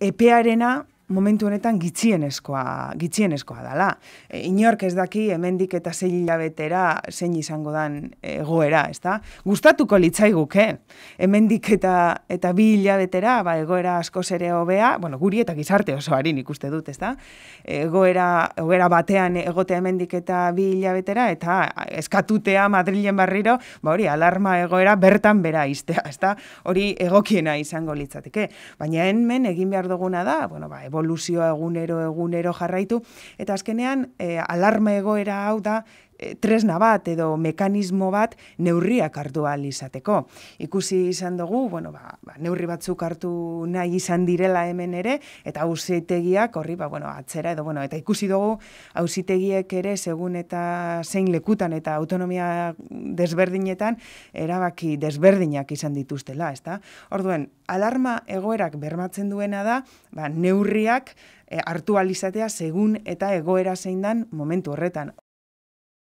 epearena momentu honetan gitzienezkoa gitzienezkoa dala. E, inork ez daki hemendik eta sei hilabetera zein izango dan egoera, ezta? Gustatuko litzai guk, eh. Hemendik eta eta bi hilabetera, ba egoera asko ere hobea, bueno, guri eta gizarte osoari nik uste dut, ezta? Egoera egoera batean egotea hemendik eta bi hilabetera eta eskatutea Madrilen barriro, ba hori alarma egoera bertan bera iztea, ezta? Hori egokiena izango litzateke. Baina hemen egin behar duguna da, bueno, ba, evoluzioa egunero egunero jarraitu eta azkenean e, alarma egoera hau da tresna bat edo mekanismo bat neurriak hartu ahal izateko. Ikusi izan dugu, bueno, ba, ba neurri batzuk hartu nahi izan direla hemen ere eta hausitegiak horri ba, bueno, atzera edo bueno, eta ikusi dugu auzitegiek ere segun eta zein lekutan eta autonomia desberdinetan erabaki desberdinak izan dituztela, ezta? Orduan, alarma egoerak bermatzen duena da, ba, neurriak eh, hartu ahal izatea segun eta egoera zeindan momentu horretan.